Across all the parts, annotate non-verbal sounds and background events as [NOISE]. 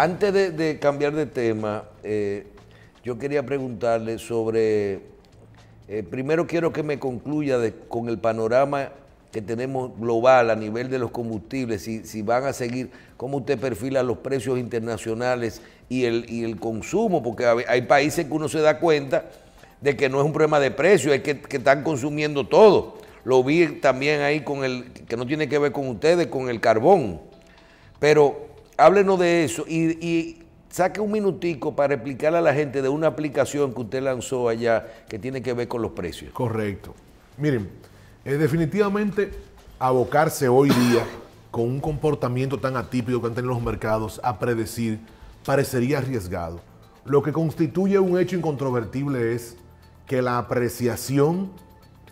Antes de, cambiar de tema, eh, yo quería preguntarle sobre, eh, primero quiero que me concluya con el panorama que tenemos global a nivel de los combustibles, si, si, van a seguir, cómo usted perfila los precios internacionales y el, consumo, porque hay países que uno se da cuenta de que no es un problema de precio, es que, que están consumiendo todo. Lo vi también ahí con el, que no tiene que ver con ustedes, con el carbón. Pero háblenos de eso y, saque un minutico para explicarle a la gente de una aplicación que usted lanzó allá que tiene que ver con los precios. Correcto. Miren, eh, definitivamente abocarse hoy día con un comportamiento tan atípico que han tenido los mercados a predecir parecería arriesgado. Lo que constituye un hecho incontrovertible es que la apreciación,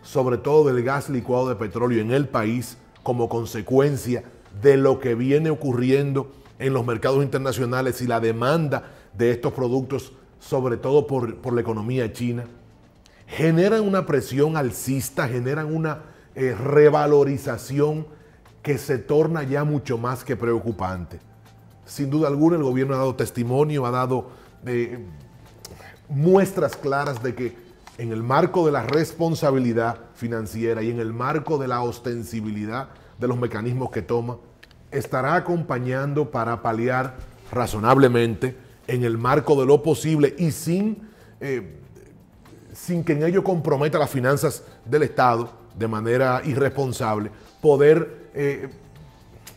sobre todo del gas licuado de petróleo en el país, como consecuencia de lo que viene ocurriendo en los mercados internacionales y la demanda de estos productos, sobre todo por, la economía china, generan una presión alcista, generan una eh, revalorización que se torna ya mucho más que preocupante. Sin duda alguna, el gobierno ha dado testimonio, ha dado eh, muestras claras de que en el marco de la responsabilidad financiera y en el marco de la ostensibilidad de los mecanismos que toma, estará acompañando para paliar razonablemente en el marco de lo posible y sin, eh, sin que en ello comprometa las finanzas del Estado de manera irresponsable, poder, eh,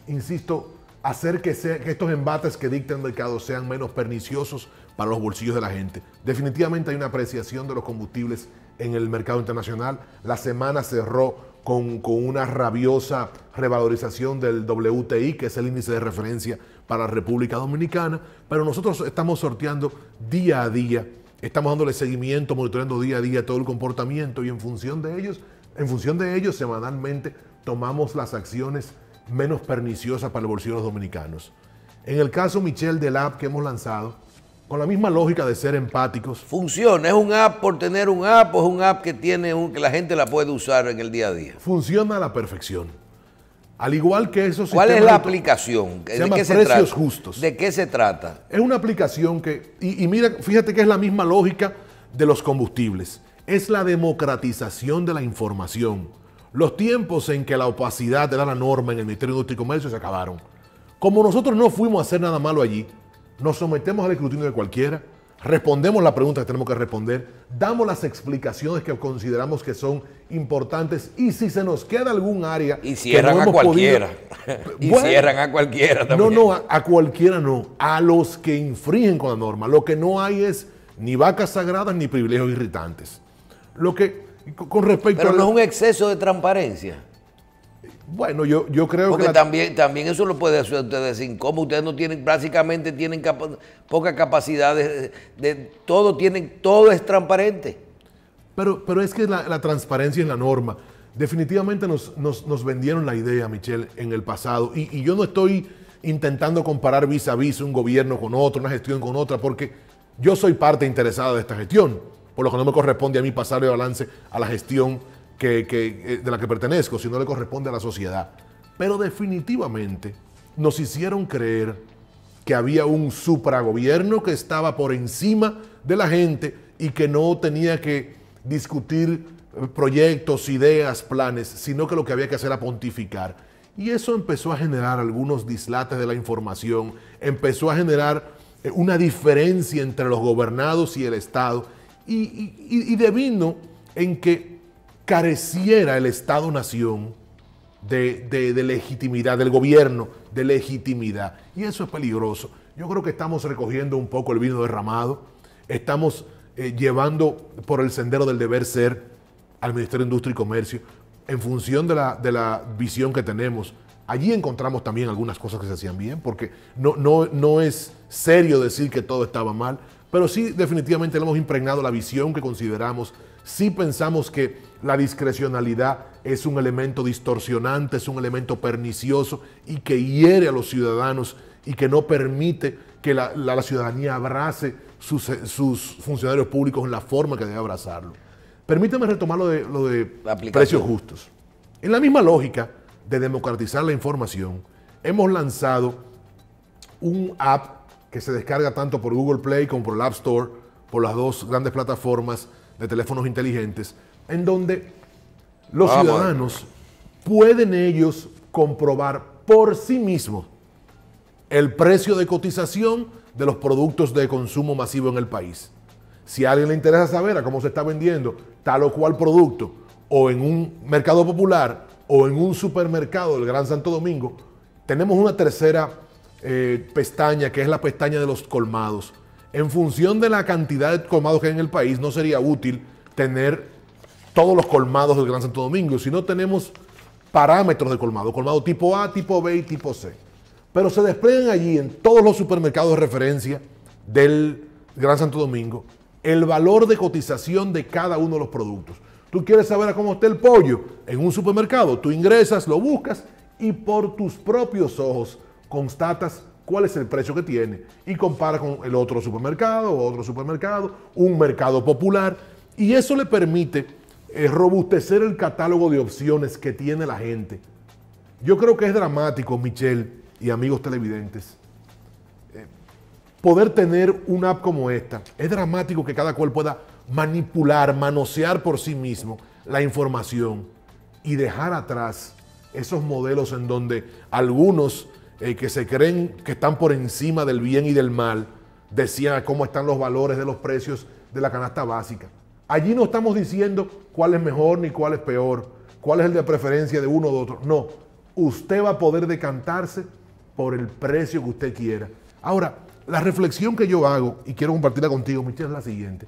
insisto, hacer que, que estos embates que dicta el mercado sean menos perniciosos para los bolsillos de la gente. Definitivamente hay una apreciación de los combustibles en el mercado internacional. La semana cerró con, una rabiosa revalorización del WTI, que es el índice de referencia para la República Dominicana, pero nosotros estamos sorteando día a día, estamos dándole seguimiento, monitoreando día a día todo el comportamiento y en función de ellos, en función de ellos semanalmente tomamos las acciones menos perniciosas para el los dominicanos. En el caso Michelle del app que hemos lanzado, con la misma lógica de ser empáticos. Funciona, es un app por tener un app o es un app que, tiene un, que la gente la puede usar en el día a día. Funciona a la perfección. Al igual que esos ¿Cuál es la aplicación? ¿De qué se Precios trata? Justos. ¿De qué se trata? Es una aplicación que, y, mira, fíjate que es la misma lógica de los combustibles. Es la democratización de la información. Los tiempos en que la opacidad era la norma en el Ministerio de Industria y Comercio se acabaron. Como nosotros no fuimos a hacer nada malo allí, nos sometemos al escrutinio de cualquiera, respondemos las preguntas que tenemos que responder, damos las explicaciones que consideramos que son importantes y si se nos queda algún área... Y [LAUGHS] cierran a cualquiera. y cierran a cualquiera también. No, no, a, cualquiera no, a los que infringen con la norma. Lo que no hay es ni vacas sagradas ni privilegios irritantes. Lo que, con respecto Pero no es un exceso de transparencia. Bueno, yo, yo creo que. Porque también, también eso lo puede hacer ustedes sin cómo. Ustedes no tienen, básicamente tienen pocas capacidades. de, todo, tienen, todo es transparente. Pero, pero es que la, transparencia es la norma. Definitivamente nos, vendieron la idea, Michelle, en el pasado. Y, y yo no estoy intentando comparar vis a vis un gobierno con otro, una gestión con otra, porque yo soy parte interesada de esta gestión, por lo que no me corresponde a mí pasarle balance a la gestión eh, de la que pertenezco, si no le corresponde a la sociedad. Pero definitivamente nos hicieron creer que había un supragobierno que estaba por encima de la gente y que no tenía que discutir eh, proyectos, ideas, planes, sino que lo que había que hacer era pontificar. Y eso empezó a generar algunos dislates de la información, empezó a generar eh, una diferencia entre los gobernados y el Estado, y, y, y devino en que careciera el Estado-nación de, legitimidad, del gobierno de legitimidad. Y eso es peligroso. Yo creo que estamos recogiendo un poco el vino derramado, estamos eh, llevando por el sendero del deber ser al Ministerio de Industria y Comercio, en función de la, visión que tenemos. Allí encontramos también algunas cosas que se hacían bien, porque no es serio decir que todo estaba mal, pero sí definitivamente le hemos impregnado la visión que consideramos, sí pensamos que la discrecionalidad es un elemento distorsionante, es un elemento pernicioso y que hiere a los ciudadanos y que no permite que la, ciudadanía abrace eh, sus, funcionarios públicos en la forma que debe abrazarlo. Permítame retomar de, lo de precios justos. En la misma lógica de democratizar la información, hemos lanzado un app que se descarga tanto por Google Play como por el App Store, por las dos grandes plataformas de teléfonos inteligentes, en donde los ciudadanos pueden ellos comprobar por sí mismos el precio de cotización de los productos de consumo masivo en el país. Si a alguien le interesa saber a cómo se está vendiendo tal o cual producto, o en un mercado popular, o en un supermercado del Gran Santo Domingo, tenemos una tercera eh, pestaña, que es la pestaña de los colmados. En función de la cantidad de colmados que hay en el país, no sería útil tener todos los colmados del Gran Santo Domingo, si no tenemos parámetros de colmado, colmado tipo A, tipo B y tipo C. Pero se despliegan allí en todos los supermercados de referencia del Gran Santo Domingo el valor de cotización de cada uno de los productos. Tú quieres saber a cómo está el pollo en un supermercado, tú ingresas, lo buscas y por tus propios ojos constatas cuál es el precio que tiene y compara con el otro supermercado, otro supermercado, un mercado popular. Y eso le permite eh, robustecer el catálogo de opciones que tiene la gente. Yo creo que es dramático, Michelle y amigos televidentes, eh, poder tener una app como esta. Es dramático que cada cual pueda manipular, manosear por sí mismo la información y dejar atrás esos modelos en donde algunos el que se creen que están por encima del bien y del mal, decían cómo están los valores de los precios de la canasta básica. Allí no estamos diciendo cuál es mejor ni cuál es peor, cuál es el de preferencia de uno o de otro. No, usted va a poder decantarse por el precio que usted quiera. Ahora, la reflexión que yo hago, y quiero compartirla contigo, Michelle, es la siguiente.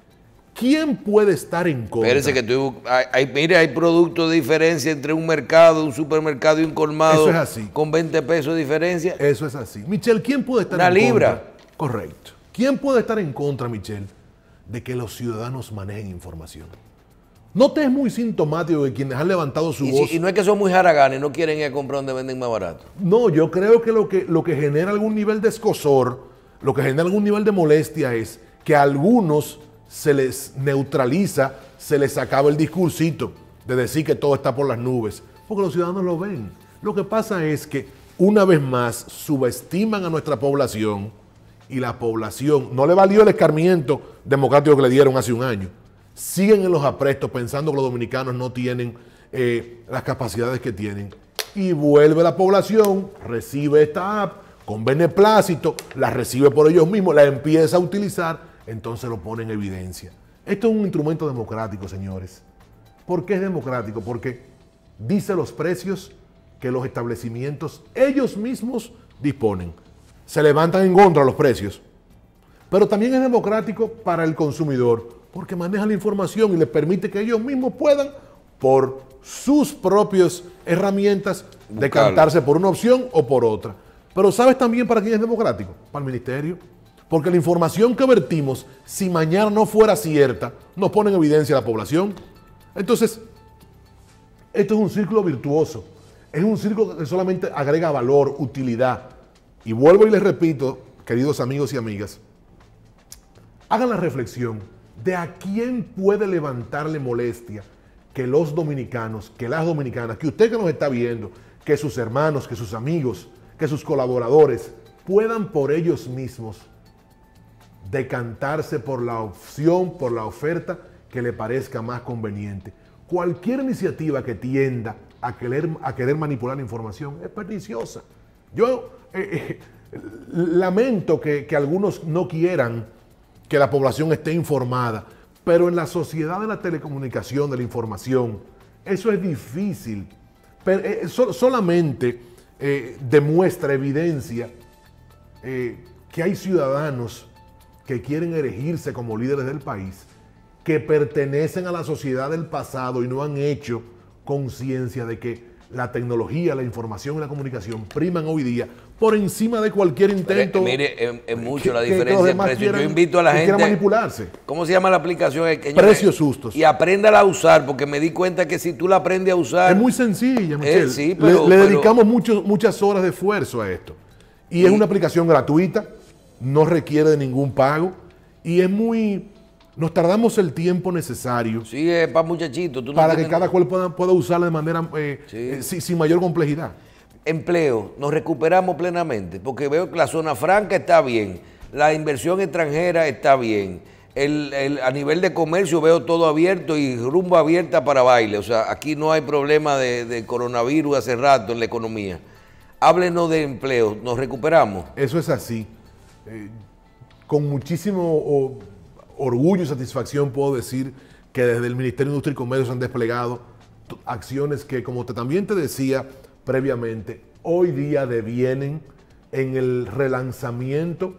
¿Quién puede estar en contra? que tú, hay, mire, hay productos de diferencia entre un mercado, un supermercado y un colmado. Eso es así. Con 20 pesos de diferencia. Eso es así. Michelle, ¿quién puede estar en contra? La libra. Correcto. ¿Quién puede estar en contra, Michelle, de que los ciudadanos manejen información? ¿No te es muy sintomático de quienes han levantado su voz? y no es que son muy jaraganes, no quieren ir a comprar donde venden más barato. No, yo creo que lo que, lo que genera algún nivel de escosor, lo que genera algún nivel de molestia es que algunos se les neutraliza, se les acaba el discursito de decir que todo está por las nubes, porque los ciudadanos lo ven. Lo que pasa es que una vez más subestiman a nuestra población y la población no le valió el escarmiento democrático que le dieron hace un año. Siguen en los aprestos pensando que los dominicanos no tienen eh, las capacidades que tienen. Y vuelve la población, recibe esta app con beneplácito, la recibe por ellos mismos, la empieza a utilizar entonces lo pone en evidencia. Esto es un instrumento democrático, señores. ¿Por qué es democrático? Porque dice los precios que los establecimientos ellos mismos disponen. Se levantan en contra los precios. Pero también es democrático para el consumidor, porque maneja la información y le permite que ellos mismos puedan, por sus propias herramientas, decantarse por una opción o por otra. Pero ¿sabes también para quién es democrático? Para el ministerio. Porque la información que vertimos, si mañana no fuera cierta, nos pone en evidencia la población. Entonces, esto es un círculo virtuoso. Es un círculo que solamente agrega valor, utilidad. Y vuelvo y les repito, queridos amigos y amigas, hagan la reflexión de a quién puede levantarle molestia que los dominicanos, que las dominicanas, que usted que nos está viendo, que sus hermanos, que sus amigos, que sus colaboradores puedan por ellos mismos decantarse por la opción, por la oferta que le parezca más conveniente. Cualquier iniciativa que tienda a querer, a querer manipular la información es perniciosa. Yo eh, eh, lamento que, algunos no quieran que la población esté informada, pero en la sociedad de la telecomunicación, de la información, eso es difícil. Pero, eh, solamente demuestra, evidencia, que hay ciudadanos que quieren erigirse como líderes del país, que pertenecen a la sociedad del pasado y no han hecho conciencia de que la tecnología, la información y la comunicación priman hoy día por encima de cualquier intento. mire, es, mucho la diferencia Yo invito a la gente. manipularse. ¿Cómo se llama la aplicación? Eh, Precios sustos. Y apréndala a usar, porque me di cuenta que si tú la aprendes a usar. Es muy sencilla, eh, Michelle. le, dedicamos muchas horas de esfuerzo a esto. y es una aplicación gratuita no requiere de ningún pago y es muy... Nos tardamos el tiempo necesario. Sí, es para muchachitos. para que cada cual pueda, pueda usarla de manera eh, eh, sin, mayor complejidad. Empleo, nos recuperamos plenamente, porque veo que la zona franca está bien, la inversión extranjera está bien. El, el, a nivel de comercio veo todo abierto y rumbo abierta para baile. O sea, aquí no hay problema de, de, coronavirus hace rato en la economía. Háblenos de empleo, nos recuperamos. Eso es así. Eh, con muchísimo orgullo y satisfacción puedo decir que desde el Ministerio de Industria y Comercio se han desplegado acciones que, como te, también te decía previamente, hoy día devienen en el relanzamiento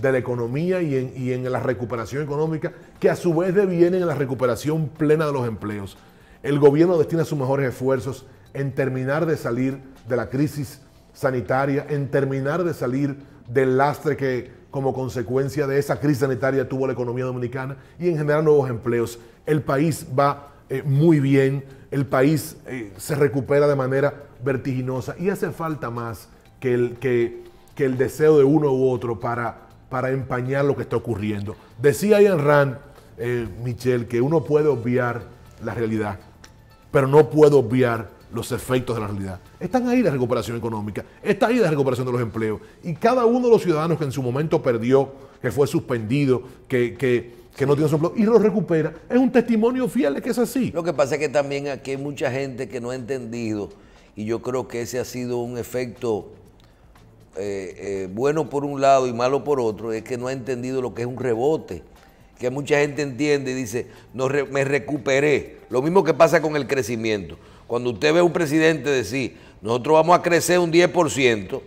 de la economía y en la recuperación económica, que a su vez devienen en la recuperación plena de los empleos. El gobierno destina sus mejores esfuerzos en terminar de salir de la crisis sanitaria, en terminar de salir del lastre que como consecuencia de esa crisis sanitaria tuvo la economía dominicana y en general nuevos empleos. El país va eh, muy bien, el país eh, se recupera de manera vertiginosa y hace falta más que el, que, el deseo de uno u otro para, para empañar lo que está ocurriendo. Decía Ian Rand, eh, Michelle, que uno puede obviar la realidad, pero no puede obviar los efectos de la realidad. Están ahí la recuperación económica, está ahí la recuperación de los empleos. Y cada uno de los ciudadanos que en su momento perdió, que fue suspendido, que, no tiene su empleo y lo recupera, es un testimonio fiel de que es así. Lo que pasa es que también aquí hay mucha gente que no ha entendido y yo creo que ese ha sido un efecto eh, eh, bueno por un lado y malo por otro, es que no ha entendido lo que es un rebote que mucha gente entiende y dice, no, me recuperé. Lo mismo que pasa con el crecimiento. Cuando usted ve a un presidente decir, nosotros vamos a crecer un 10%,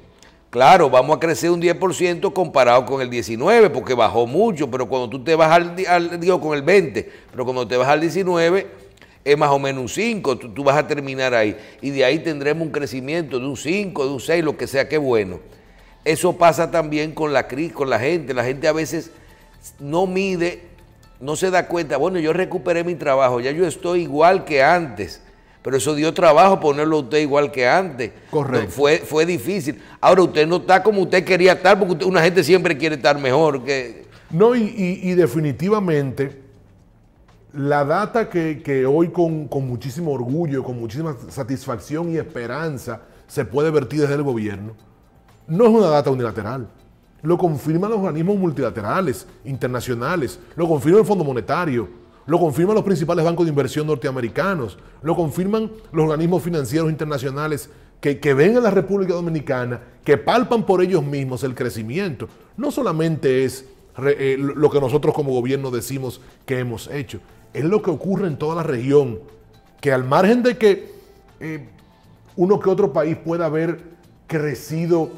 claro, vamos a crecer un 10% comparado con el 19, porque bajó mucho, pero cuando tú te vas al, digo, con el 20, pero cuando te vas al 19, es más o menos un 5, tú, vas a terminar ahí. Y de ahí tendremos un crecimiento de un 5, de un 6, lo que sea, qué bueno. Eso pasa también con la con la gente. La gente a veces no mide, no se da cuenta, bueno, yo recuperé mi trabajo, ya yo estoy igual que antes. Pero eso dio trabajo ponerlo usted igual que antes. Correcto. fue, fue difícil. Ahora usted no está como usted quería estar, porque una gente siempre quiere estar mejor que. No, y, definitivamente la data que, hoy con, con, muchísimo orgullo, con muchísima satisfacción y esperanza se puede vertir desde el gobierno, no es una data unilateral. Lo confirman los organismos multilaterales, internacionales, lo confirma el Fondo Monetario, lo confirman los principales bancos de inversión norteamericanos, lo confirman los organismos financieros internacionales que, ven a la República Dominicana, que palpan por ellos mismos el crecimiento. No solamente es eh, lo que nosotros como gobierno decimos que hemos hecho, es lo que ocurre en toda la región, que al margen de que eh, uno que otro país pueda haber crecido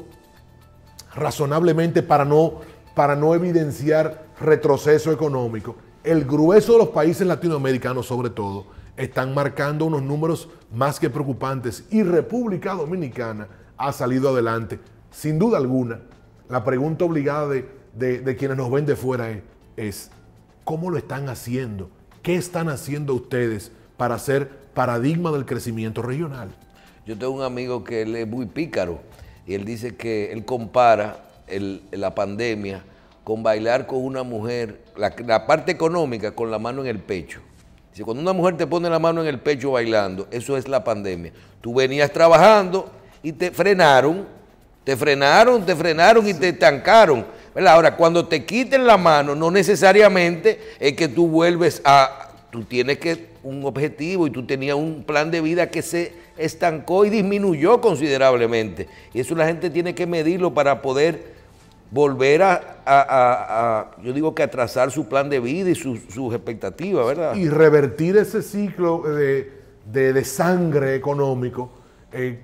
razonablemente para no, para no evidenciar retroceso económico, el grueso de los países latinoamericanos sobre todo están marcando unos números más que preocupantes y República Dominicana ha salido adelante. Sin duda alguna, la pregunta obligada de, quienes nos ven de fuera es, ¿cómo lo están haciendo? ¿Qué están haciendo ustedes para ser paradigma del crecimiento regional? Yo tengo un amigo que él es muy pícaro y él dice que él compara la pandemia con bailar con una mujer, la, parte económica con la mano en el pecho. Si cuando una mujer te pone la mano en el pecho bailando, eso es la pandemia. Tú venías trabajando y te frenaron, te frenaron, te frenaron y te estancaron. Ahora, cuando te quiten la mano, no necesariamente es que tú vuelves a... Tú tienes que un objetivo y tú tenías un plan de vida que se estancó y disminuyó considerablemente. Y eso la gente tiene que medirlo para poder volver a, yo digo que atrasar su plan de vida y sus expectativas, ¿verdad? Y revertir ese ciclo de, sangre económico eh,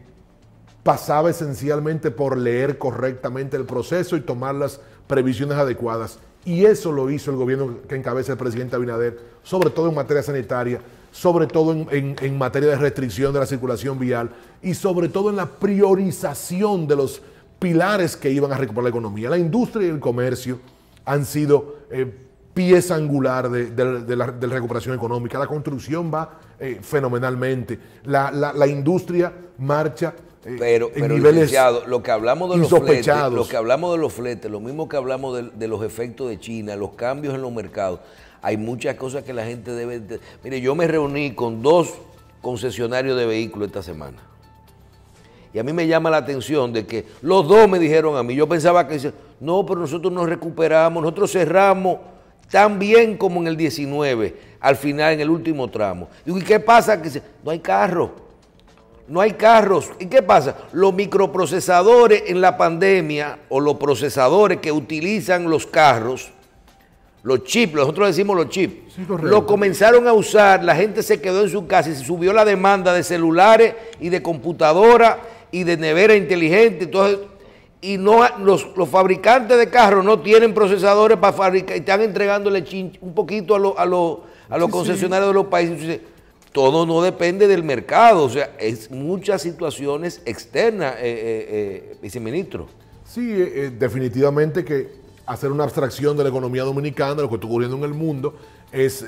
pasaba esencialmente por leer correctamente el proceso y tomar las previsiones adecuadas. Y eso lo hizo el gobierno que encabeza el presidente Abinader, sobre todo en materia sanitaria, sobre todo en materia de restricción de la circulación vial y sobre todo en la priorización de los pilares que iban a recuperar la economía. La industria y el comercio han sido eh, pieza angular de, la, recuperación económica. La construcción va eh, fenomenalmente. La, industria marcha. Eh, pero, en pero niveles lo que hablamos de los fletes, lo que hablamos de los fletes, lo mismo que hablamos de los efectos de China, los cambios en los mercados, hay muchas cosas que la gente debe. Mire, yo me reuní con dos concesionarios de vehículos esta semana y a mí me llama la atención de que los dos me dijeron a mí, yo pensaba que no, pero nosotros nos recuperamos, nosotros cerramos tan bien como en el 19, al final, en el último tramo. ¿y qué pasa? Que no hay carro. No hay carros. ¿Y qué pasa? Los microprocesadores en la pandemia o los procesadores que utilizan los carros, los chips, nosotros decimos los chips, los lo comenzaron a usar, la gente se quedó en su casa y se subió la demanda de celulares y de computadoras y de nevera inteligente. Entonces, y no los, fabricantes de carros no tienen procesadores para fabricar, y están entregándole un poquito a, a, a los concesionarios de los países. Todo no depende del mercado, o sea, es muchas situaciones externas, eh, eh, eh viceministro. Sí, eh, eh, definitivamente que hacer una abstracción de la economía dominicana, lo que está ocurriendo en el mundo, es,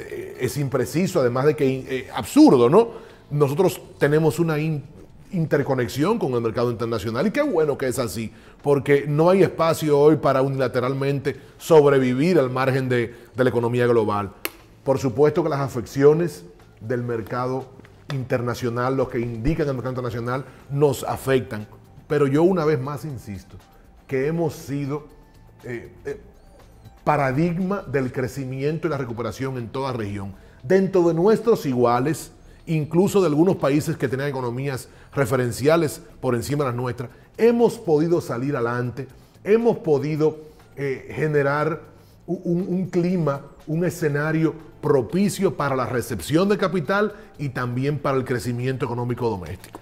impreciso, además de que absurdo, ¿no? Nosotros tenemos una interconexión con el mercado internacional. Y qué bueno que es así, porque no hay espacio hoy para unilateralmente sobrevivir al margen de, la economía global. Por supuesto que las afecciones del mercado internacional, los que indican el mercado internacional, nos afectan. Pero yo una vez más insisto, que hemos sido eh, eh, paradigma del crecimiento y la recuperación en toda región. Dentro de nuestros iguales, incluso de algunos países que tenían economías referenciales por encima de las nuestras, hemos podido salir adelante, hemos podido eh, generar un clima, un escenario propicio para la recepción de capital y también para el crecimiento económico doméstico.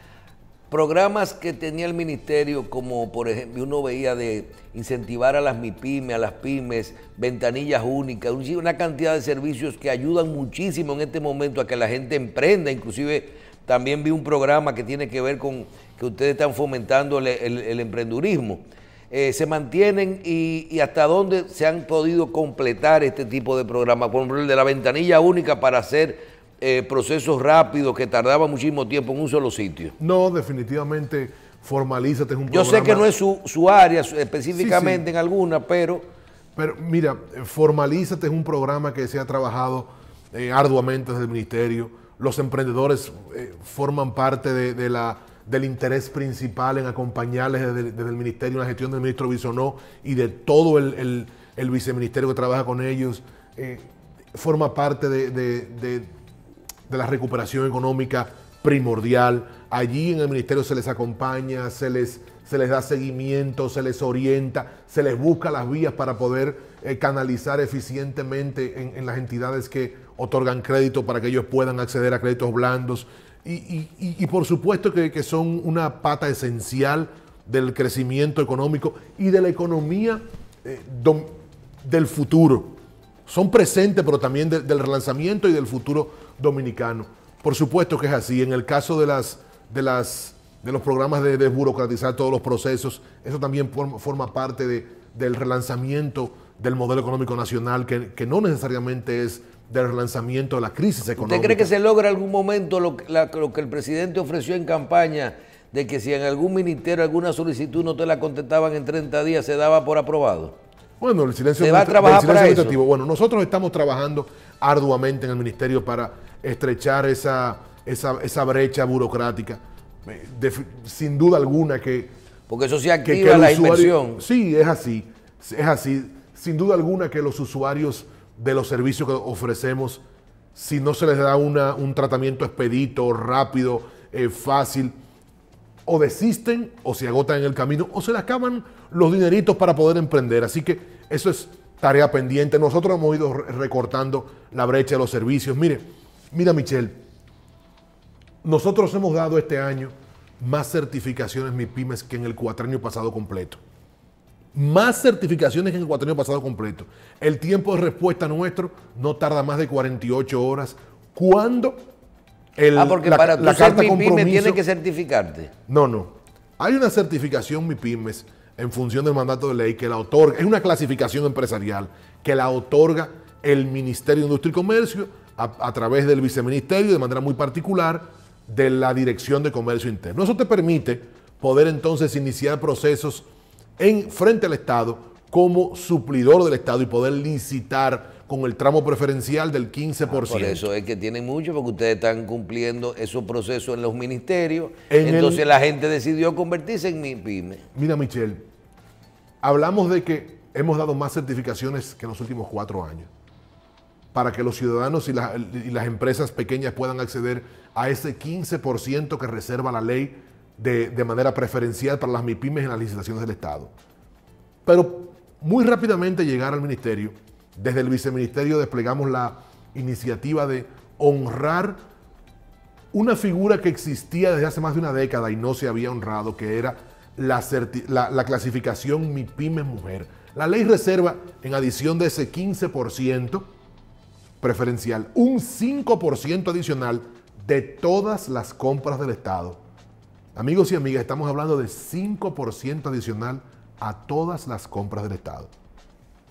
Programas que tenía el ministerio, como por ejemplo, uno veía de incentivar a las MIPYME, a las pymes, ventanillas únicas, una cantidad de servicios que ayudan muchísimo en este momento a que la gente emprenda. Inclusive también vi un programa que tiene que ver con que ustedes están fomentando el, emprendurismo. Eh, se mantienen y, y, hasta dónde se han podido completar este tipo de programas, por ejemplo, el de la ventanilla única para hacer eh, procesos rápidos que tardaban muchísimo tiempo en un solo sitio. No, definitivamente formalízate es un Yo sé que no es su, área específicamente en alguna, pero... Pero mira, formalízate es un programa que se ha trabajado eh, arduamente desde el ministerio. Los emprendedores eh, forman parte de, la del interés principal en acompañarles desde, el ministerio, la gestión del ministro Bisonó y de todo el, viceministerio que trabaja con ellos, forma parte de, de la recuperación económica primordial. Allí en el ministerio se les acompaña, se les, se les da seguimiento, se les orienta, se les busca las vías para poder eh, canalizar eficientemente en, las entidades que otorgan crédito para que ellos puedan acceder a créditos blandos. Y, por supuesto que, son una pata esencial del crecimiento económico y de la economía eh, del futuro. Son presentes, pero también del relanzamiento y del futuro dominicano. Por supuesto que es así. En el caso de, las, de, las, de los programas de desburocratizar todos los procesos, eso también forma parte de, del relanzamiento del modelo económico nacional, que, no necesariamente es del relanzamiento de la crisis económica. ¿Usted cree que se logra algún momento lo, que el presidente ofreció en campaña, de que si en algún ministerio alguna solicitud no te la contestaban en 30 días, se daba por aprobado? Bueno, el silencio, ¿Se va a trabajar Bueno, nosotros estamos trabajando arduamente en el ministerio para estrechar esa, esa, brecha burocrática. sin duda alguna que... Porque eso sí activa la situación. Sí, es así. Es así. Sin duda alguna que los usuarios de los servicios que ofrecemos, si no se les da una, un tratamiento expedito, rápido, eh, fácil, o desisten o se agotan en el camino o se les acaban los dineritos para poder emprender. Así que eso es tarea pendiente. Nosotros hemos ido recortando la brecha de los servicios. Mire, Mira, Michelle, nosotros hemos dado este año más certificaciones MIPIMES que en el cuatrenio pasado completo. Más certificaciones que en el año pasado completo. El tiempo de respuesta nuestro no tarda más de 48 horas. ¿Cuándo? El, ah, porque la, para la carta MIPIMES tienes que certificarte. No, no. Hay una certificación MIPIMES en función del mandato de ley que la otorga, es una clasificación empresarial que la otorga el Ministerio de Industria y Comercio a, través del viceministerio de manera muy particular de la Dirección de Comercio Interno. Eso te permite poder entonces iniciar procesos en frente al Estado como suplidor del Estado y poder licitar con el tramo preferencial del 15%. Ah, por eso es que tienen mucho, porque ustedes están cumpliendo esos procesos en los ministerios. entonces la gente decidió convertirse en mi pyme. Mira, Michelle, hablamos de que hemos dado más certificaciones que en los últimos cuatro años para que los ciudadanos y, las empresas pequeñas puedan acceder a ese 15% que reserva la ley de, manera preferencial para las MIPIMES en las licitaciones del Estado. Pero muy rápidamente llegar al ministerio, desde el viceministerio desplegamos la iniciativa de honrar una figura que existía desde hace más de una década y no se había honrado, que era la, clasificación MIPIMES mujer. La ley reserva, en adición de ese 15%, preferencial un 5% adicional de todas las compras del Estado. Amigos y amigas, estamos hablando de 5% adicional a todas las compras del Estado.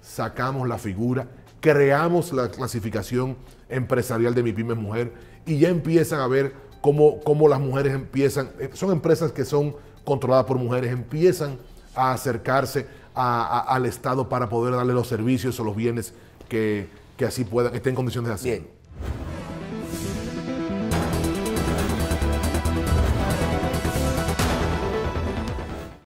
Sacamos la figura, creamos la clasificación empresarial de mi pyme mujer y ya empiezan a ver cómo, las mujeres empiezan, eh, son empresas que son controladas por mujeres, empiezan a acercarse al Estado para poder darle los servicios o los bienes que, que así puedan, que estén en condiciones de hacer. Bien.